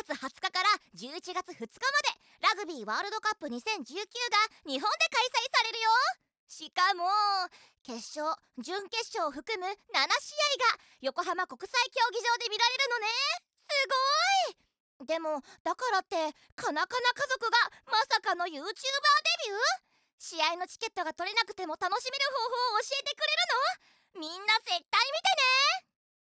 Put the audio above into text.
月20日から11月2日までラグビーワールドカップ2019が日本で開催されるよしかも決勝準決勝を含む7試合が横浜国際競技場で見られるのねすごいでもだからってカナカナ家族がまさかの YouTuber デビュー試合のチケットが取れなくても楽しめる方法を教えてくれ